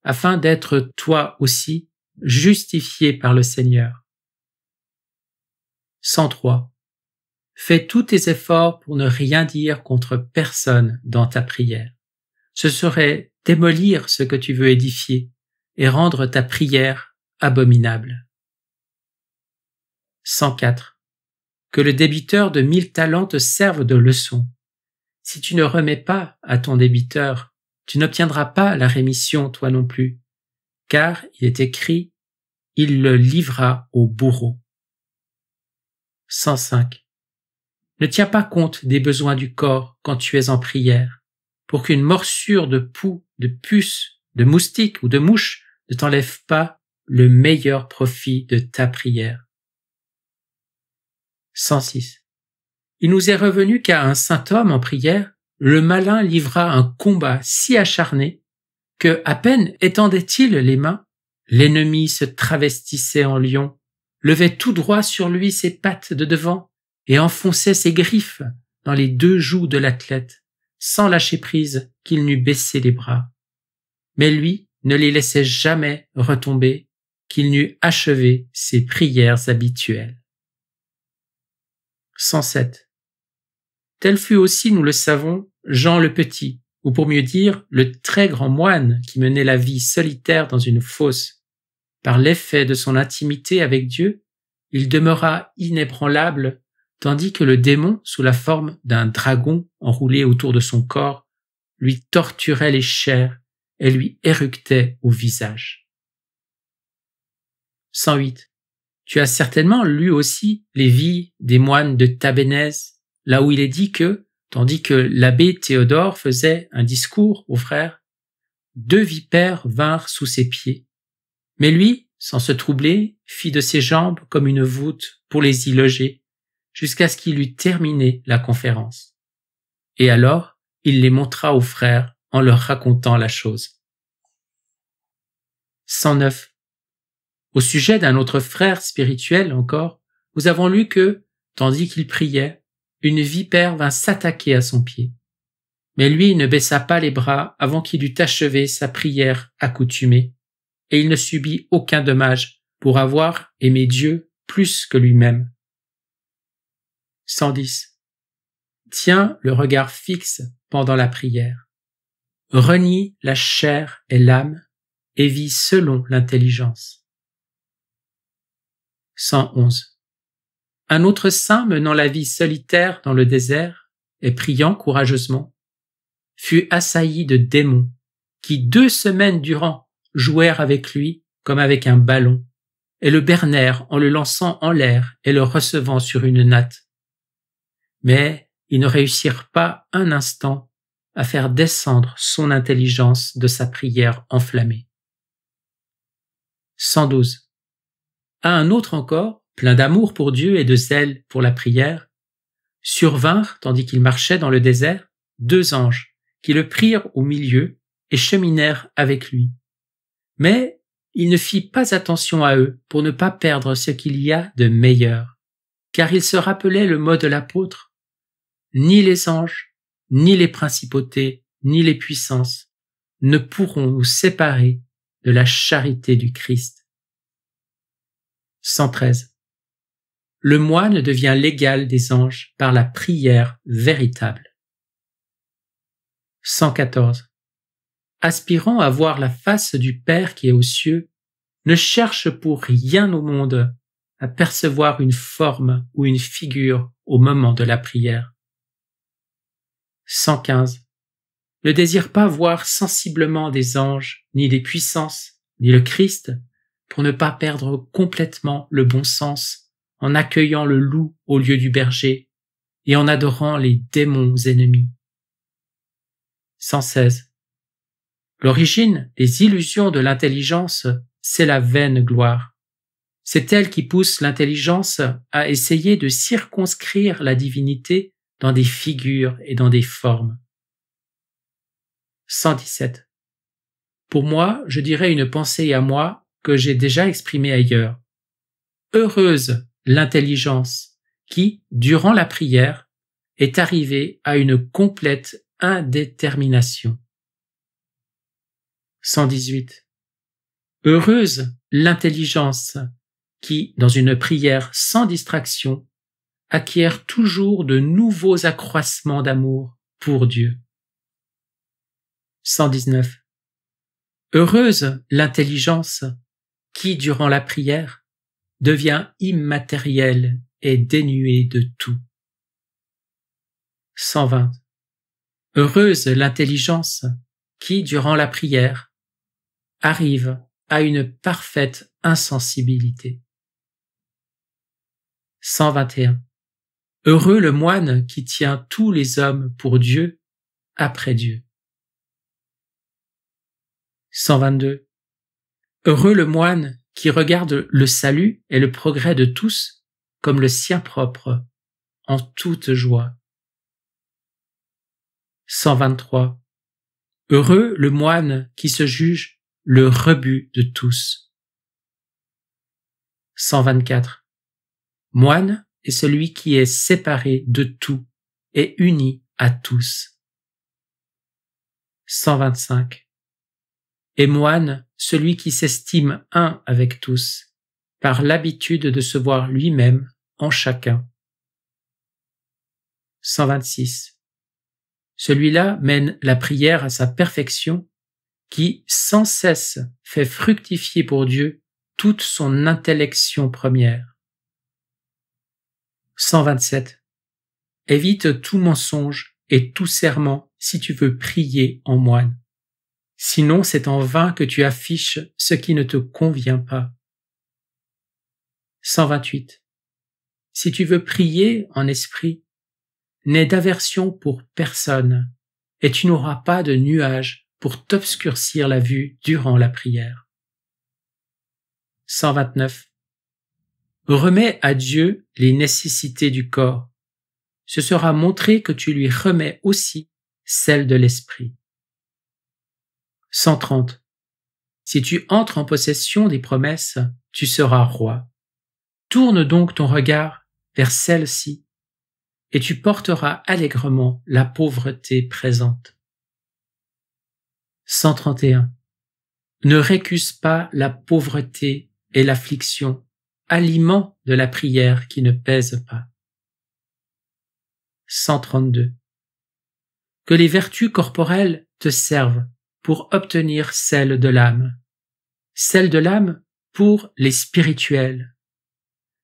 afin d'être toi aussi justifié par le Seigneur. 103. Fais tous tes efforts pour ne rien dire contre personne dans ta prière. Ce serait démolir ce que tu veux édifier et rendre ta prière abominable. 104. Que le débiteur de mille talents te serve de leçon. Si tu ne remets pas à ton débiteur, tu n'obtiendras pas la rémission toi non plus car il est écrit Il le livra au bourreau. 105. Ne tiens pas compte des besoins du corps quand tu es en prière, pour qu'une morsure de poux, de puce, de moustique ou de mouche ne t'enlève pas le meilleur profit de ta prière. 106. Il nous est revenu qu'à un saint homme en prière, le malin livra un combat si acharné que, à peine étendait-il les mains, l'ennemi se travestissait en lion, levait tout droit sur lui ses pattes de devant et enfonçait ses griffes dans les deux joues de l'athlète, sans lâcher prise qu'il n'eût baissé les bras. Mais lui ne les laissait jamais retomber, qu'il n'eût achevé ses prières habituelles. 107. Tel fut aussi, nous le savons, Jean le Petit, ou pour mieux dire, le très grand moine qui menait la vie solitaire dans une fosse. Par l'effet de son intimité avec Dieu, il demeura inébranlable, tandis que le démon, sous la forme d'un dragon enroulé autour de son corps, lui torturait les chairs et lui éructait au visage. 108. Tu as certainement lu aussi les vies des moines de Tabénèse, là où il est dit que tandis que l'abbé Théodore faisait un discours aux frères, deux vipères vinrent sous ses pieds. Mais lui, sans se troubler, fit de ses jambes comme une voûte pour les y loger, jusqu'à ce qu'il eût terminé la conférence. Et alors, il les montra aux frères en leur racontant la chose. 109. Au sujet d'un autre frère spirituel encore, nous avons lu que, tandis qu'il priait, une vipère vint s'attaquer à son pied. Mais lui ne baissa pas les bras avant qu'il eût achevé sa prière accoutumée, et il ne subit aucun dommage pour avoir aimé Dieu plus que lui-même. 110. Tiens le regard fixe pendant la prière. Renie la chair et l'âme et vis selon l'intelligence. 111 un autre saint menant la vie solitaire dans le désert et priant courageusement, fut assailli de démons qui deux semaines durant jouèrent avec lui comme avec un ballon et le bernèrent en le lançant en l'air et le recevant sur une natte. Mais ils ne réussirent pas un instant à faire descendre son intelligence de sa prière enflammée. 112. À un autre encore, plein d'amour pour Dieu et de zèle pour la prière, survinrent, tandis qu'il marchait dans le désert, deux anges, qui le prirent au milieu et cheminèrent avec lui. Mais il ne fit pas attention à eux pour ne pas perdre ce qu'il y a de meilleur, car il se rappelait le mot de l'apôtre. Ni les anges, ni les principautés, ni les puissances ne pourront nous séparer de la charité du Christ. 113 le moine devient l'égal des anges par la prière véritable. 114. Aspirant à voir la face du Père qui est aux cieux, ne cherche pour rien au monde à percevoir une forme ou une figure au moment de la prière. 115. Ne désire pas voir sensiblement des anges, ni des puissances, ni le Christ, pour ne pas perdre complètement le bon sens en accueillant le loup au lieu du berger, et en adorant les démons ennemis. 116. L'origine des illusions de l'intelligence, c'est la vaine gloire. C'est elle qui pousse l'intelligence à essayer de circonscrire la divinité dans des figures et dans des formes. 117. Pour moi, je dirais une pensée à moi que j'ai déjà exprimée ailleurs. Heureuse l'intelligence, qui, durant la prière, est arrivée à une complète indétermination. 118. Heureuse l'intelligence qui, dans une prière sans distraction, acquiert toujours de nouveaux accroissements d'amour pour Dieu. 119. Heureuse l'intelligence qui, durant la prière, devient immatériel et dénué de tout. 120. Heureuse l'intelligence qui, durant la prière, arrive à une parfaite insensibilité. 121. Heureux le moine qui tient tous les hommes pour Dieu après Dieu. 122. Heureux le moine qui regarde le salut et le progrès de tous comme le sien propre, en toute joie. 123. Heureux le moine qui se juge le rebut de tous. 124. Moine est celui qui est séparé de tout et uni à tous. 125. Et moine celui qui s'estime un avec tous, par l'habitude de se voir lui-même en chacun. 126. Celui-là mène la prière à sa perfection, qui sans cesse fait fructifier pour Dieu toute son intellection première. 127. Évite tout mensonge et tout serment si tu veux prier en moine. Sinon, c'est en vain que tu affiches ce qui ne te convient pas. 128. Si tu veux prier en esprit, n'aie d'aversion pour personne, et tu n'auras pas de nuages pour t'obscurcir la vue durant la prière. 129. Remets à Dieu les nécessités du corps. Ce sera montré que tu lui remets aussi celles de l'esprit. 130. Si tu entres en possession des promesses, tu seras roi. Tourne donc ton regard vers celle-ci, et tu porteras allègrement la pauvreté présente. 131. Ne récuse pas la pauvreté et l'affliction, aliment de la prière qui ne pèse pas. 132. Que les vertus corporelles te servent pour obtenir celle de l'âme, celle de l'âme pour les spirituels,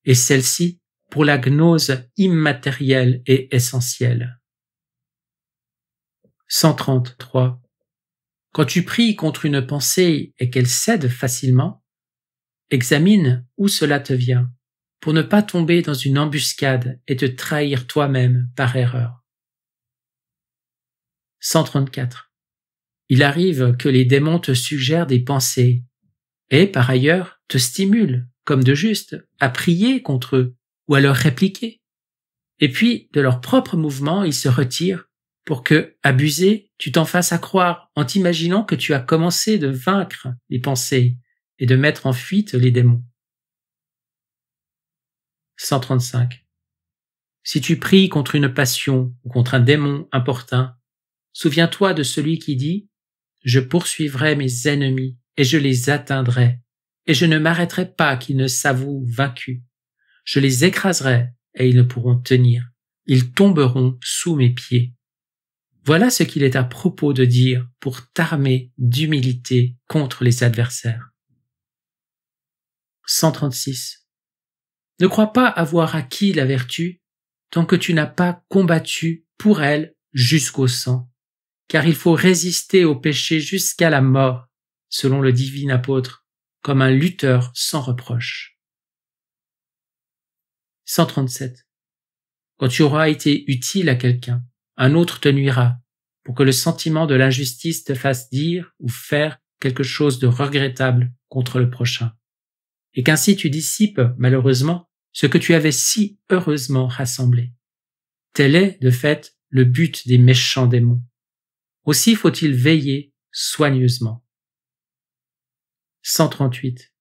et celle-ci pour la gnose immatérielle et essentielle. 133. Quand tu pries contre une pensée et qu'elle cède facilement, examine où cela te vient, pour ne pas tomber dans une embuscade et te trahir toi-même par erreur. 134. Il arrive que les démons te suggèrent des pensées, et par ailleurs te stimulent, comme de juste, à prier contre eux, ou à leur répliquer. Et puis, de leur propre mouvement, ils se retirent pour que, abusé, tu t'en fasses à croire en t'imaginant que tu as commencé de vaincre les pensées et de mettre en fuite les démons. 135. Si tu pries contre une passion ou contre un démon importun, souviens-toi de celui qui dit je poursuivrai mes ennemis et je les atteindrai, et je ne m'arrêterai pas qu'ils ne s'avouent vaincus. Je les écraserai et ils ne pourront tenir. Ils tomberont sous mes pieds. Voilà ce qu'il est à propos de dire pour t'armer d'humilité contre les adversaires. 136. Ne crois pas avoir acquis la vertu tant que tu n'as pas combattu pour elle jusqu'au sang car il faut résister au péché jusqu'à la mort, selon le divin apôtre, comme un lutteur sans reproche. 137. Quand tu auras été utile à quelqu'un, un autre te nuira, pour que le sentiment de l'injustice te fasse dire ou faire quelque chose de regrettable contre le prochain, et qu'ainsi tu dissipes, malheureusement, ce que tu avais si heureusement rassemblé. Tel est, de fait, le but des méchants démons. Aussi faut-il veiller soigneusement. 138.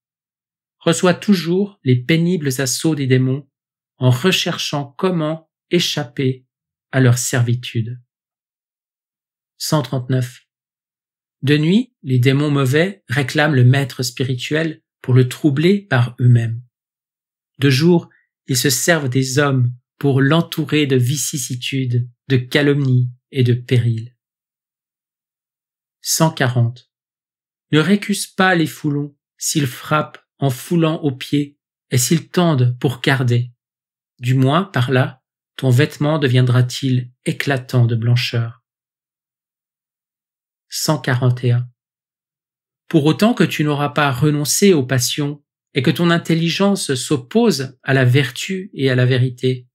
Reçois toujours les pénibles assauts des démons en recherchant comment échapper à leur servitude. 139. De nuit, les démons mauvais réclament le maître spirituel pour le troubler par eux-mêmes. De jour, ils se servent des hommes pour l'entourer de vicissitudes, de calomnies et de périls. 140. Ne récuse pas les foulons s'ils frappent en foulant aux pieds et s'ils tendent pour garder. Du moins, par là, ton vêtement deviendra-t-il éclatant de blancheur. 141. Pour autant que tu n'auras pas renoncé aux passions et que ton intelligence s'oppose à la vertu et à la vérité,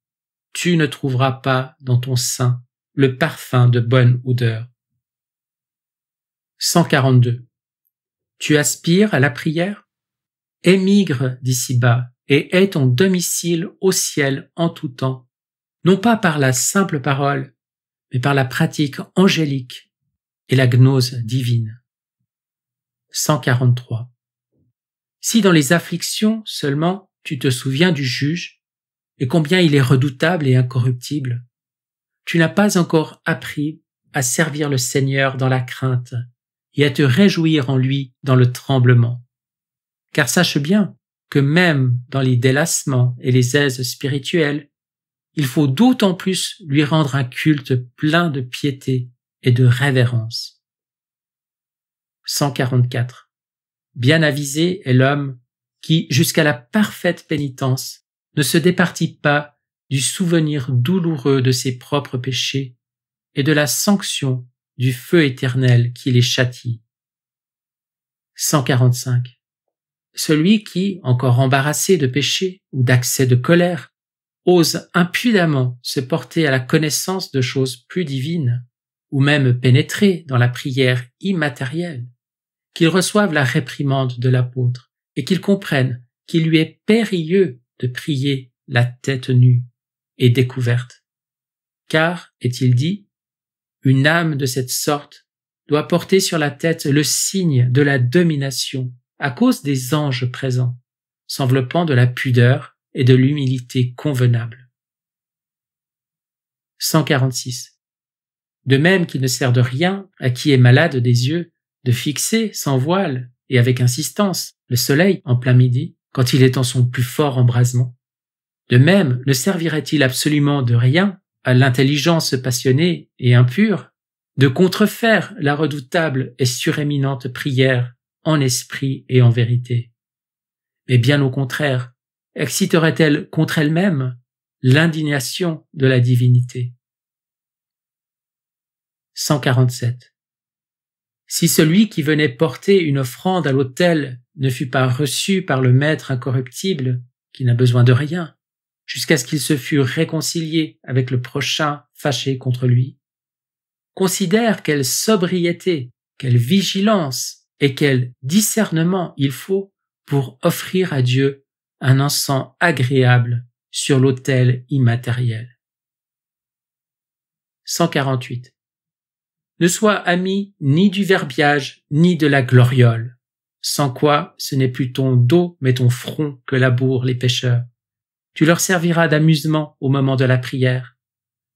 tu ne trouveras pas dans ton sein le parfum de bonne odeur. 142. Tu aspires à la prière Émigre d'ici bas et aie ton domicile au ciel en tout temps, non pas par la simple parole, mais par la pratique angélique et la gnose divine. 143. Si dans les afflictions seulement tu te souviens du juge, et combien il est redoutable et incorruptible, tu n'as pas encore appris à servir le Seigneur dans la crainte et à te réjouir en lui dans le tremblement. Car sache bien que même dans les délassements et les aises spirituelles, il faut d'autant plus lui rendre un culte plein de piété et de révérence. 144. Bien avisé est l'homme qui, jusqu'à la parfaite pénitence, ne se départit pas du souvenir douloureux de ses propres péchés et de la sanction du feu éternel qui les châtie. 145. Celui qui, encore embarrassé de péché ou d'accès de colère, ose impudemment se porter à la connaissance de choses plus divines, ou même pénétrer dans la prière immatérielle, qu'il reçoive la réprimande de l'apôtre, et qu'il comprenne qu'il lui est périlleux de prier la tête nue et découverte. Car, est-il dit, une âme de cette sorte doit porter sur la tête le signe de la domination à cause des anges présents, s'enveloppant de la pudeur et de l'humilité convenable. 146. De même qu'il ne sert de rien à qui est malade des yeux de fixer sans voile et avec insistance le soleil en plein midi quand il est en son plus fort embrasement. De même, ne servirait-il absolument de rien à l'intelligence passionnée et impure, de contrefaire la redoutable et suréminente prière en esprit et en vérité. Mais bien au contraire, exciterait-elle contre elle-même l'indignation de la divinité. 147. Si celui qui venait porter une offrande à l'autel ne fut pas reçu par le Maître incorruptible, qui n'a besoin de rien, jusqu'à ce qu'il se fût réconcilié avec le prochain fâché contre lui. Considère quelle sobriété, quelle vigilance et quel discernement il faut pour offrir à Dieu un encens agréable sur l'autel immatériel. 148. Ne sois ami ni du verbiage ni de la gloriole, sans quoi ce n'est plus ton dos mais ton front que labourent les pêcheurs. Tu leur serviras d'amusement au moment de la prière.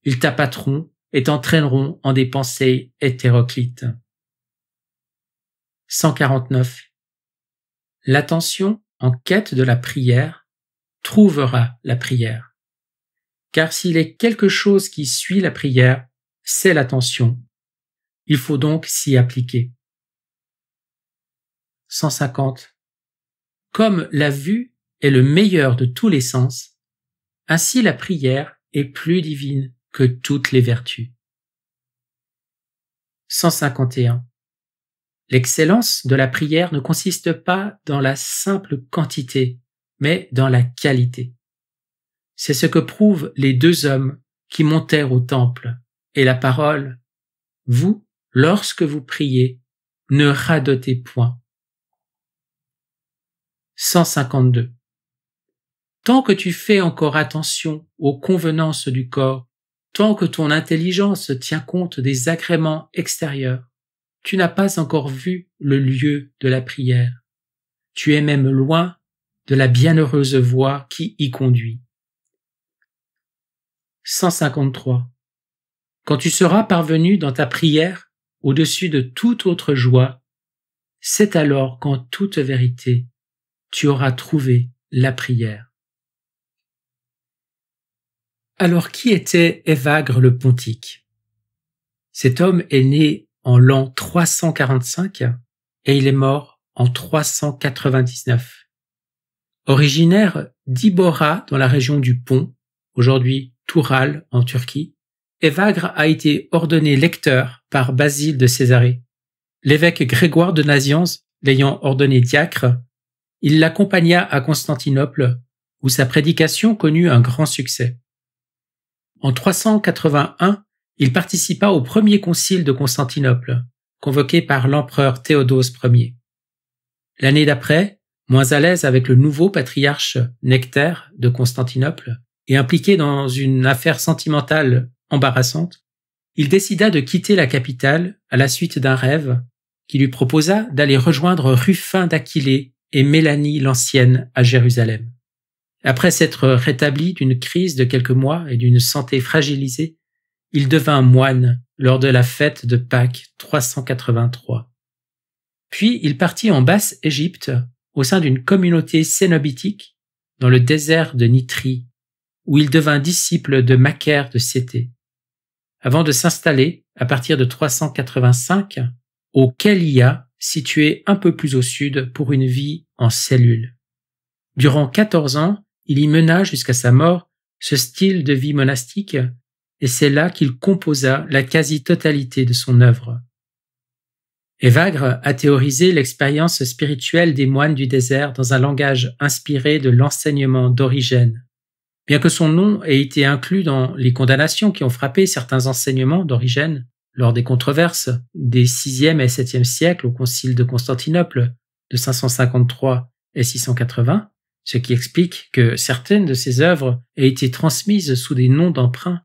Ils t'appâteront et t'entraîneront en des pensées hétéroclites. 149. L'attention en quête de la prière trouvera la prière. Car s'il est quelque chose qui suit la prière, c'est l'attention. Il faut donc s'y appliquer. 150. Comme la vue est le meilleur de tous les sens, ainsi la prière est plus divine que toutes les vertus. 151. L'excellence de la prière ne consiste pas dans la simple quantité, mais dans la qualité. C'est ce que prouvent les deux hommes qui montèrent au temple, et la parole Vous, lorsque vous priez, ne radotez point. 152. Tant que tu fais encore attention aux convenances du corps, tant que ton intelligence tient compte des agréments extérieurs, tu n'as pas encore vu le lieu de la prière. Tu es même loin de la bienheureuse voie qui y conduit. 153. Quand tu seras parvenu dans ta prière au-dessus de toute autre joie, c'est alors qu'en toute vérité, tu auras trouvé la prière. Alors qui était Évagre le Pontique Cet homme est né en l'an 345 et il est mort en 399. Originaire d'Ibora dans la région du Pont, aujourd'hui Toural en Turquie, Évagre a été ordonné lecteur par Basile de Césarée. L'évêque Grégoire de Nazianze l'ayant ordonné diacre, il l'accompagna à Constantinople où sa prédication connut un grand succès. En 381, il participa au premier concile de Constantinople, convoqué par l'empereur Théodose Ier. L'année d'après, moins à l'aise avec le nouveau patriarche Nectaire de Constantinople et impliqué dans une affaire sentimentale embarrassante, il décida de quitter la capitale à la suite d'un rêve qui lui proposa d'aller rejoindre Ruffin d'Aquilée et Mélanie l'Ancienne à Jérusalem. Après s'être rétabli d'une crise de quelques mois et d'une santé fragilisée, il devint moine lors de la fête de Pâques 383. Puis il partit en Basse-Égypte au sein d'une communauté cénobitique dans le désert de Nitrie, où il devint disciple de Macaire de Cété. avant de s'installer, à partir de 385, au Calia, situé un peu plus au sud, pour une vie en cellule. Durant 14 ans, il y mena jusqu'à sa mort ce style de vie monastique, et c'est là qu'il composa la quasi-totalité de son œuvre. Évagre a théorisé l'expérience spirituelle des moines du désert dans un langage inspiré de l'enseignement d'Origène. Bien que son nom ait été inclus dans les condamnations qui ont frappé certains enseignements d'Origène lors des controverses des 6 et 7 siècles au concile de Constantinople de 553 et 680, ce qui explique que certaines de ses œuvres aient été transmises sous des noms d'emprunt.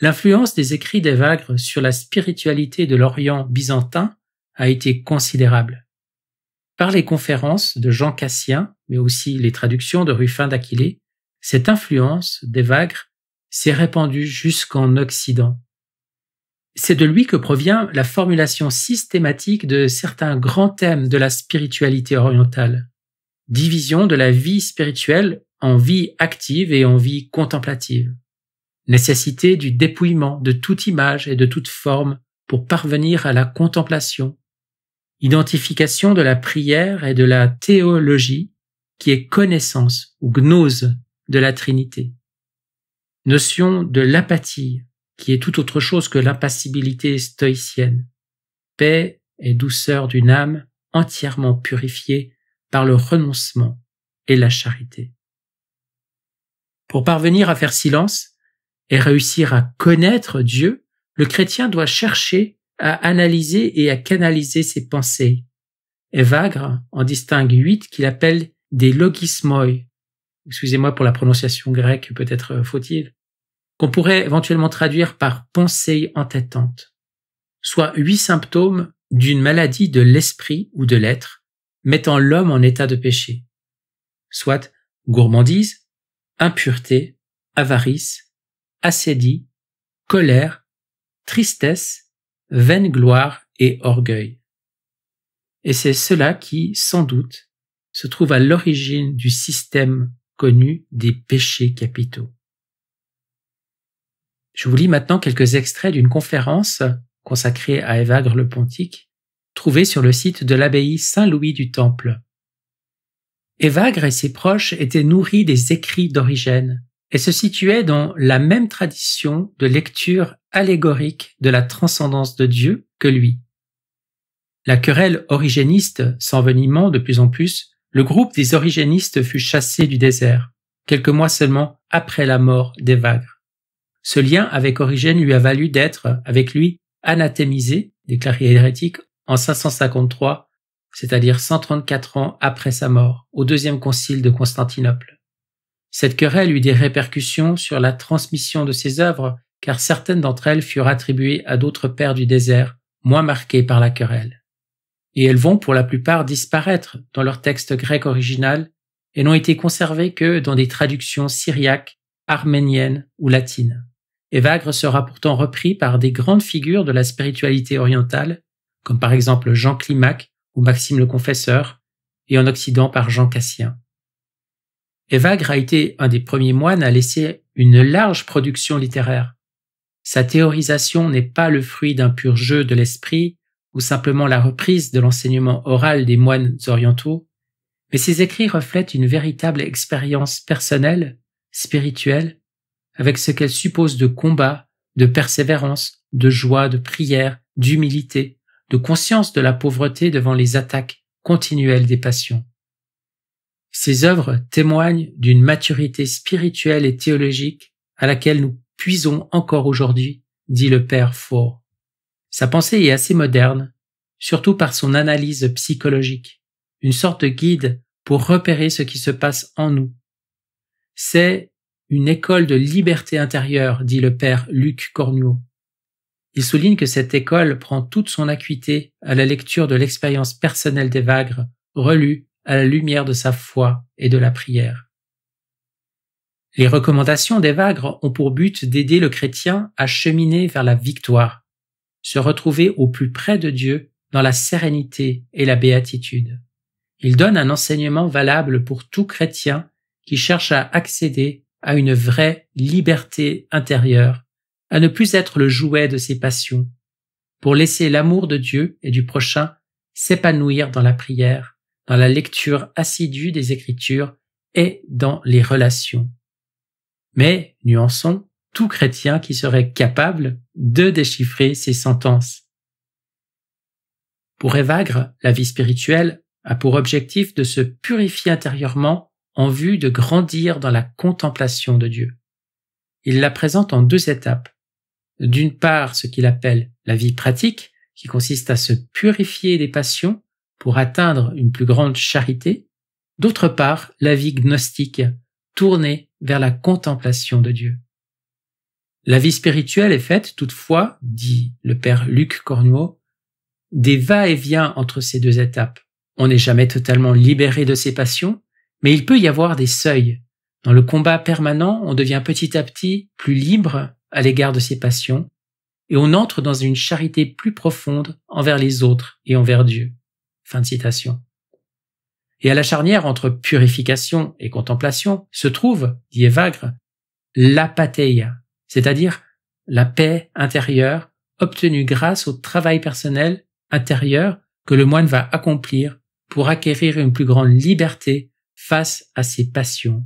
L'influence des écrits Vagres sur la spiritualité de l'Orient byzantin a été considérable. Par les conférences de Jean Cassien, mais aussi les traductions de Ruffin d'Aquilée, cette influence d'Evagre s'est répandue jusqu'en Occident. C'est de lui que provient la formulation systématique de certains grands thèmes de la spiritualité orientale division de la vie spirituelle en vie active et en vie contemplative, nécessité du dépouillement de toute image et de toute forme pour parvenir à la contemplation, identification de la prière et de la théologie qui est connaissance ou gnose de la Trinité, notion de l'apathie qui est tout autre chose que l'impassibilité stoïcienne, paix et douceur d'une âme entièrement purifiée par le renoncement et la charité. Pour parvenir à faire silence et réussir à connaître Dieu, le chrétien doit chercher à analyser et à canaliser ses pensées. Evagre en distingue huit qu'il appelle des logismoi. Excusez-moi pour la prononciation grecque, peut-être euh, faut-il. Qu'on pourrait éventuellement traduire par pensée entêtante. Soit huit symptômes d'une maladie de l'esprit ou de l'être mettant l'homme en état de péché, soit gourmandise, impureté, avarice, assédie, colère, tristesse, vaine gloire et orgueil. Et c'est cela qui, sans doute, se trouve à l'origine du système connu des péchés capitaux. Je vous lis maintenant quelques extraits d'une conférence consacrée à Évagre le Pontique, trouvée sur le site de l'abbaye Saint-Louis du Temple. Évagre et ses proches étaient nourris des écrits d'Origène et se situaient dans la même tradition de lecture allégorique de la transcendance de Dieu que lui. La querelle origéniste s'envenimant de plus en plus, le groupe des origénistes fut chassé du désert, quelques mois seulement après la mort d'Évagre. Ce lien avec Origène lui a valu d'être, avec lui, anathémisé, déclaré hérétique, en 553, c'est-à-dire 134 ans après sa mort, au deuxième concile de Constantinople. Cette querelle eut des répercussions sur la transmission de ses œuvres, car certaines d'entre elles furent attribuées à d'autres pères du désert, moins marqués par la querelle. Et elles vont pour la plupart disparaître dans leur texte grec original et n'ont été conservées que dans des traductions syriaques, arméniennes ou latines. Évagre sera pourtant repris par des grandes figures de la spiritualité orientale comme par exemple Jean Climac ou Maxime le Confesseur, et en Occident par Jean Cassien. Évagre a été un des premiers moines à laisser une large production littéraire. Sa théorisation n'est pas le fruit d'un pur jeu de l'esprit ou simplement la reprise de l'enseignement oral des moines orientaux, mais ses écrits reflètent une véritable expérience personnelle, spirituelle, avec ce qu'elle suppose de combat, de persévérance, de joie, de prière, d'humilité, de conscience de la pauvreté devant les attaques continuelles des passions. Ses œuvres témoignent d'une maturité spirituelle et théologique à laquelle nous puisons encore aujourd'hui, dit le père Faure. Sa pensée est assez moderne, surtout par son analyse psychologique, une sorte de guide pour repérer ce qui se passe en nous. C'est une école de liberté intérieure, dit le père Luc il souligne que cette école prend toute son acuité à la lecture de l'expérience personnelle des vagres, relue à la lumière de sa foi et de la prière. Les recommandations des vagres ont pour but d'aider le chrétien à cheminer vers la victoire, se retrouver au plus près de Dieu dans la sérénité et la béatitude. Il donne un enseignement valable pour tout chrétien qui cherche à accéder à une vraie liberté intérieure à ne plus être le jouet de ses passions, pour laisser l'amour de Dieu et du prochain s'épanouir dans la prière, dans la lecture assidue des Écritures et dans les relations. Mais, nuançons, tout chrétien qui serait capable de déchiffrer ces sentences. Pour Évagre, la vie spirituelle a pour objectif de se purifier intérieurement en vue de grandir dans la contemplation de Dieu. Il la présente en deux étapes, d'une part ce qu'il appelle la vie pratique, qui consiste à se purifier des passions pour atteindre une plus grande charité, d'autre part la vie gnostique, tournée vers la contemplation de Dieu. La vie spirituelle est faite toutefois, dit le père Luc Cornuau, des va-et-vient entre ces deux étapes. On n'est jamais totalement libéré de ses passions, mais il peut y avoir des seuils. Dans le combat permanent, on devient petit à petit plus libre à l'égard de ses passions, et on entre dans une charité plus profonde envers les autres et envers Dieu. Fin de citation. Et à la charnière entre purification et contemplation se trouve, dit Evagre, l'apatheia, c'est-à-dire la paix intérieure obtenue grâce au travail personnel intérieur que le moine va accomplir pour acquérir une plus grande liberté face à ses passions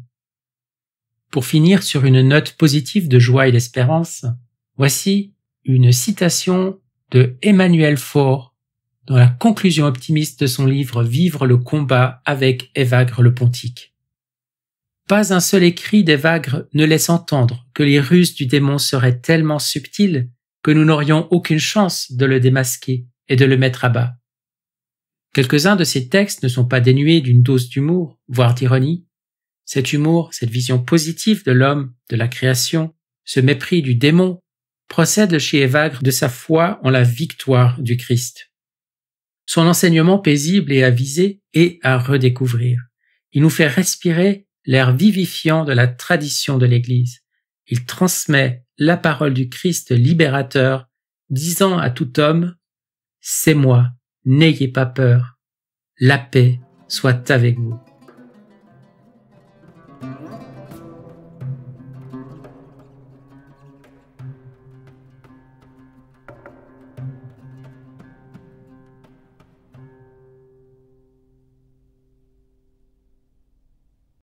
pour finir sur une note positive de joie et d'espérance, voici une citation de Emmanuel Faure dans la conclusion optimiste de son livre Vivre le combat avec Évagre le Pontique. Pas un seul écrit d'Évagre ne laisse entendre que les ruses du démon seraient tellement subtiles que nous n'aurions aucune chance de le démasquer et de le mettre à bas. Quelques-uns de ces textes ne sont pas dénués d'une dose d'humour, voire d'ironie, cet humour, cette vision positive de l'homme, de la création, ce mépris du démon, procède chez Évagre de sa foi en la victoire du Christ. Son enseignement paisible et avisé est à redécouvrir. Il nous fait respirer l'air vivifiant de la tradition de l'Église. Il transmet la parole du Christ libérateur, disant à tout homme, C'est moi, n'ayez pas peur, la paix soit avec vous.